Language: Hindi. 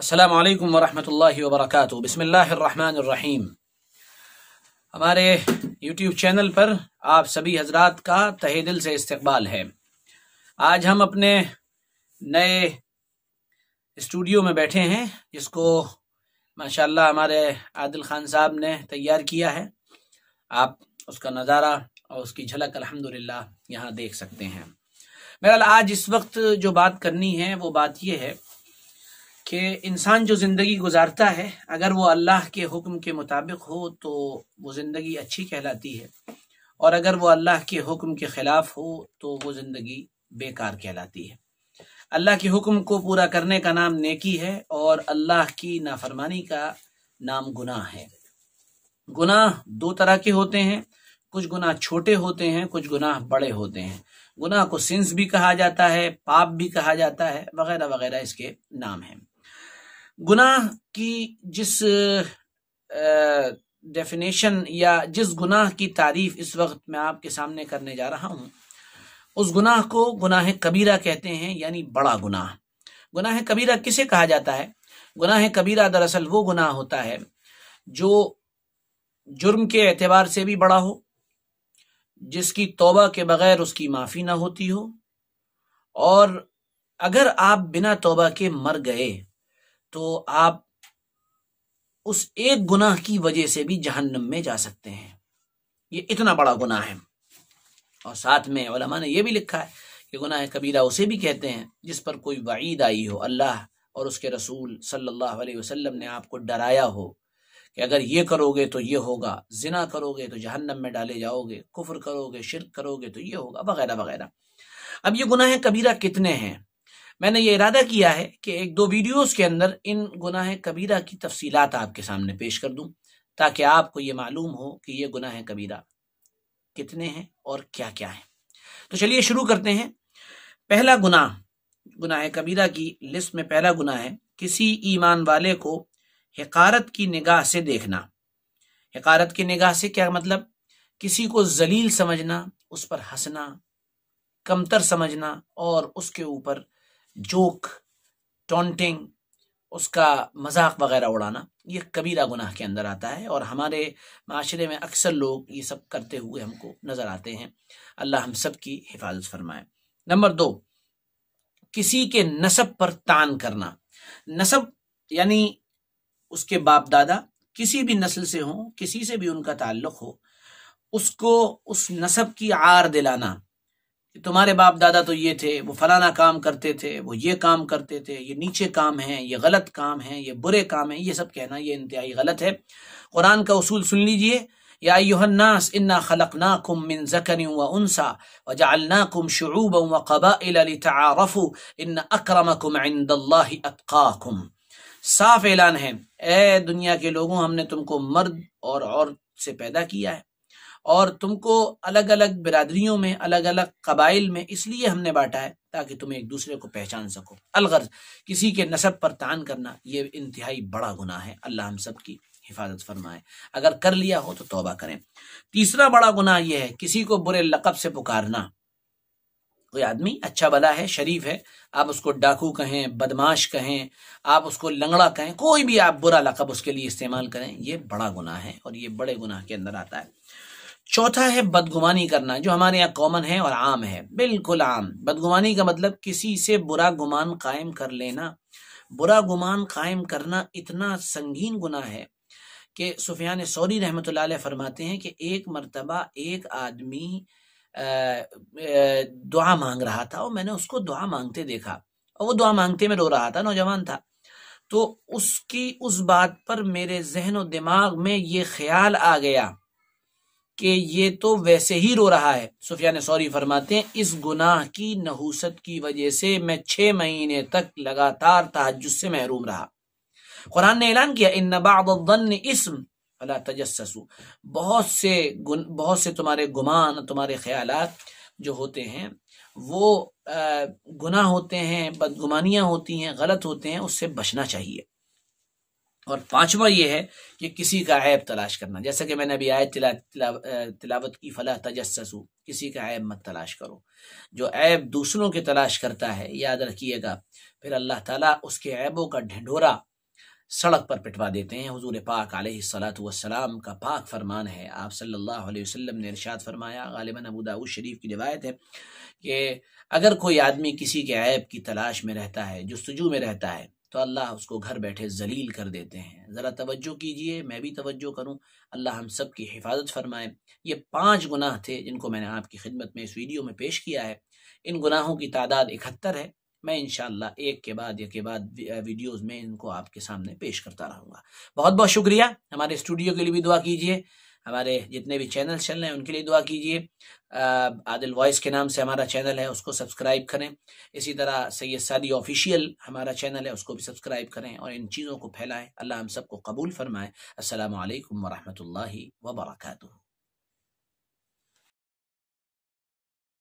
असलकम वरहमल वबरक बसमीम हमारे YouTube चैनल पर आप सभी हजरात का तहे दिल से इस्तकबाल है आज हम अपने नए स्टूडियो में बैठे हैं जिसको माशाल्लाह हमारे आदिल ख़ान साहब ने तैयार किया है आप उसका नज़ारा और उसकी झलक अल्हम्दुलिल्लाह यहाँ देख सकते हैं बहरहाल आज इस वक्त जो बात करनी है वो बात यह है कि इंसान जो ज़िंदगी गुजारता है अगर वो अल्लाह के हुक्म के मुताबिक हो तो वो ज़िंदगी अच्छी कहलाती है और अगर वो अल्लाह के हुक्म के ख़िलाफ़ हो तो वो ज़िंदगी बेकार कहलाती है अल्लाह के हुक्म को पूरा करने का नाम नेकी है और अल्लाह की नाफरमानी का नाम गुनाह है गुनाह दो तरह के होते हैं कुछ गुनाह छोटे होते हैं कुछ गुनाह बड़े होते हैं गुनाह को सिंस भी कहा जाता है पाप भी कहा जाता है वगैरह वगैरह इसके नाम हैं गुनाह की जिस डेफिनेशन या जिस गुनाह की तारीफ इस वक्त मैं आपके सामने करने जा रहा हूँ उस गुनाह को गुनाह कबीरा कहते हैं यानी बड़ा गुनाह गुनाह कबीरा किसे कहा जाता है गुनाह कबीरा दरअसल वो गुनाह होता है जो जुर्म के एतबार से भी बड़ा हो जिसकी तोबा के बगैर उसकी माफ़ी ना होती हो और अगर आप बिना तोबा के मर गए तो आप उस एक गुनाह की वजह से भी जहन्नम में जा सकते हैं ये इतना बड़ा गुनाह है और साथ में वलमा ने यह भी लिखा है कि गुनाह कबीरा उसे भी कहते हैं जिस पर कोई वईद आई हो अल्लाह और उसके रसूल सल्लल्लाहु अलैहि वसल्लम ने आपको डराया हो कि अगर ये करोगे तो ये होगा जिना करोगे तो जहन्नम में डाले जाओगे कुफर करोगे शिरक करोगे तो ये होगा वगैरह वगैरह अब ये गुनाह कबीरा कितने हैं मैंने ये इरादा किया है कि एक दो वीडियोस के अंदर इन गुनाह कबीरा की तफसीलात आपके सामने पेश कर दूं ताकि आपको ये मालूम हो कि ये गुनाह कबीरा कितने हैं और क्या क्या हैं तो चलिए शुरू करते हैं पहला गुनाह गुनाह कबीरा की लिस्ट में पहला गुनाह है किसी ईमान वाले को हकारत की निगाह से देखना हकारत की निगाह से क्या मतलब किसी को जलील समझना उस पर हंसना कमतर समझना और उसके ऊपर जोक टोंटिंग उसका मजाक वगैरह उड़ाना ये कबीरा गुनाह के अंदर आता है और हमारे माशरे में अक्सर लोग ये सब करते हुए हमको नज़र आते हैं अल्लाह हम सब की हिफाजत फरमाए नंबर दो किसी के नसब पर तान करना नसब यानी उसके बाप दादा किसी भी नस्ल से हो किसी से भी उनका ताल्लुक हो उसको उस नसब की आर दिलाना कि तुम्हारे बाप दादा तो ये थे वो फलाना काम करते थे वो ये काम करते थे ये नीचे काम हैं ये गलत काम हैं ये बुरे काम हैं ये सब कहना ये इंतहाई गलत है कुरान का उसूल सुन लीजिए या युहन्नास इन्ना खलकना कुम मिन जकन व उनसा व जालना कुम शुरूब व कबाफ़ु इन अक्रम कुम अतकाकुम साफ ऐलान है ए दुनिया के लोगों हमने तुमको मर्द और औरत से पैदा किया है और तुमको अलग अलग बिरादरियों में अलग अलग कबाइल में इसलिए हमने बांटा है ताकि तुम एक दूसरे को पहचान सको अलगर्ज किसी के नसब पर तान करना ये इंतहाई बड़ा गुना है अल्लाह हम सब की हिफाजत फरमाए अगर कर लिया हो तो तौबा करें तीसरा बड़ा गुनाह यह है किसी को बुरे लकब से पुकारना कोई आदमी अच्छा भला है शरीफ है आप उसको डाकू कहें बदमाश कहें आप उसको लंगड़ा कहें कोई भी आप बुरा लकब उसके लिए इस्तेमाल करें यह बड़ा गुनाह है और ये बड़े गुनाह के अंदर आता है चौथा है बदगुमानी करना जो हमारे यहाँ कॉमन है और आम है बिल्कुल आम बदगुमानी का मतलब किसी से बुरा गुमान कायम कर लेना बुरा गुमान कायम करना इतना संगीन गुना है कि सुफियान सौरी रहमत फरमाते हैं कि एक मरतबा एक आदमी दुआ मांग रहा था और मैंने उसको दुआ मांगते देखा और वो दुआ मांगते में रो रहा था नौजवान था तो उसकी उस बात पर मेरे जहन और दिमाग में ये ख्याल आ गया कि ये तो वैसे ही रो रहा है सुफियान सॉरी फरमाते हैं इस गुनाह की नहूसत की वजह से मैं छह महीने तक लगातार तहजुस से महरूम रहा कुरान ने ऐलान किया इन नबादन इसम अला तजस्सु बहुत से गुन बहुत से तुम्हारे गुमान तुम्हारे ख्याल जो होते हैं वो गुनाह होते हैं बदगुमानियाँ होती हैं गलत होते हैं उससे बचना चाहिए और पांचवा यह है कि किसी का ऐब तलाश करना जैसा कि मैंने अभी आयत तिला, तिला, तिलावत की फला तजस्सू किसी का ऐब मत तलाश करो जो ऐब दूसरों के तलाश करता है याद रखिएगा फिर अल्लाह ताला उसके ऐबों का ढिंढोरा सड़क पर पिटवा देते हैं हुजूर पाक सलाम का पाक फरमान है आप सल्लल्लाहु अलैहि वसल्लम ने इर्शाद फरमाया गालिबा अबू शरीफ की रिवायत है कि अगर कोई आदमी किसी के ऐब की तलाश में रहता है जस्तजू में रहता है तो अल्लाह उसको घर बैठे जलील कर देते हैं ज़रा तवज्जो कीजिए मैं भी तवज्जो करूँ अल्लाह हम सब की हिफाजत फरमाए ये पाँच गुनाह थे जिनको मैंने आपकी खिदमत में इस वीडियो में पेश किया है इन गुनाहों की तादाद इकहत्तर है मैं इन एक के बाद एक के बाद वीडियोज़ में इनको आपके सामने पेश करता रहूँगा बहुत बहुत शुक्रिया हमारे स्टूडियो के लिए भी दुआ कीजिए हमारे जितने भी चैनल चल रहे हैं उनके लिए दुआ कीजिए आदिल वॉइस के नाम से हमारा चैनल है उसको सब्सक्राइब करें इसी तरह सैयद सादी ऑफिशियल हमारा चैनल है उसको भी सब्सक्राइब करें और इन चीज़ों को फैलाएं अल्लाह हम सबको कबूल फरमाएँ असल ला वर्का